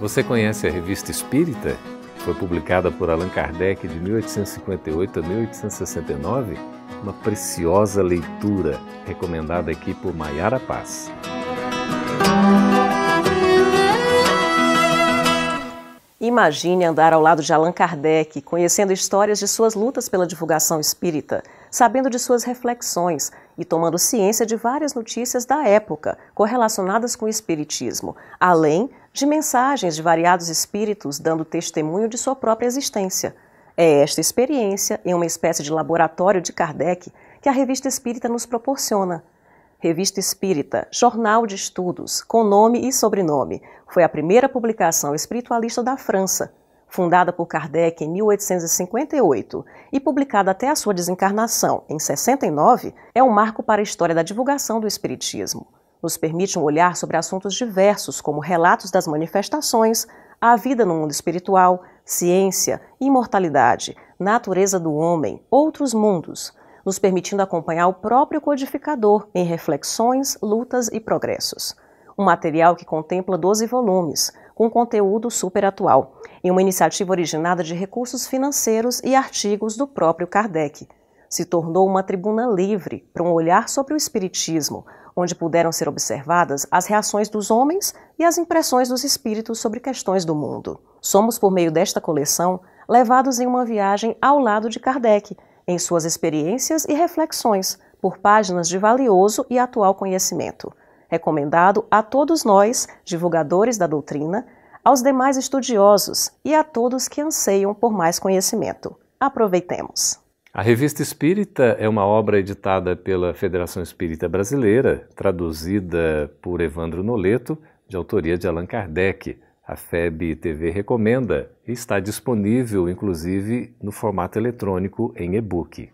Você conhece a Revista Espírita? Foi publicada por Allan Kardec de 1858 a 1869, uma preciosa leitura recomendada aqui por Maiara Paz. Imagine andar ao lado de Allan Kardec, conhecendo histórias de suas lutas pela divulgação espírita, sabendo de suas reflexões e tomando ciência de várias notícias da época correlacionadas com o espiritismo, além de mensagens de variados espíritos dando testemunho de sua própria existência. É esta experiência, em uma espécie de laboratório de Kardec, que a Revista Espírita nos proporciona. Revista Espírita, jornal de estudos, com nome e sobrenome, foi a primeira publicação espiritualista da França, fundada por Kardec em 1858 e publicada até a sua desencarnação em 69, é um marco para a história da divulgação do Espiritismo nos permite um olhar sobre assuntos diversos, como relatos das manifestações, a vida no mundo espiritual, ciência, imortalidade, natureza do homem, outros mundos, nos permitindo acompanhar o próprio codificador em reflexões, lutas e progressos. Um material que contempla 12 volumes, com conteúdo super atual, em uma iniciativa originada de recursos financeiros e artigos do próprio Kardec. Se tornou uma tribuna livre para um olhar sobre o Espiritismo, onde puderam ser observadas as reações dos homens e as impressões dos espíritos sobre questões do mundo. Somos, por meio desta coleção, levados em uma viagem ao lado de Kardec, em suas experiências e reflexões, por páginas de valioso e atual conhecimento. Recomendado a todos nós, divulgadores da doutrina, aos demais estudiosos e a todos que anseiam por mais conhecimento. Aproveitemos! A Revista Espírita é uma obra editada pela Federação Espírita Brasileira, traduzida por Evandro Noleto, de autoria de Allan Kardec. A FEB TV recomenda e está disponível, inclusive, no formato eletrônico em e-book.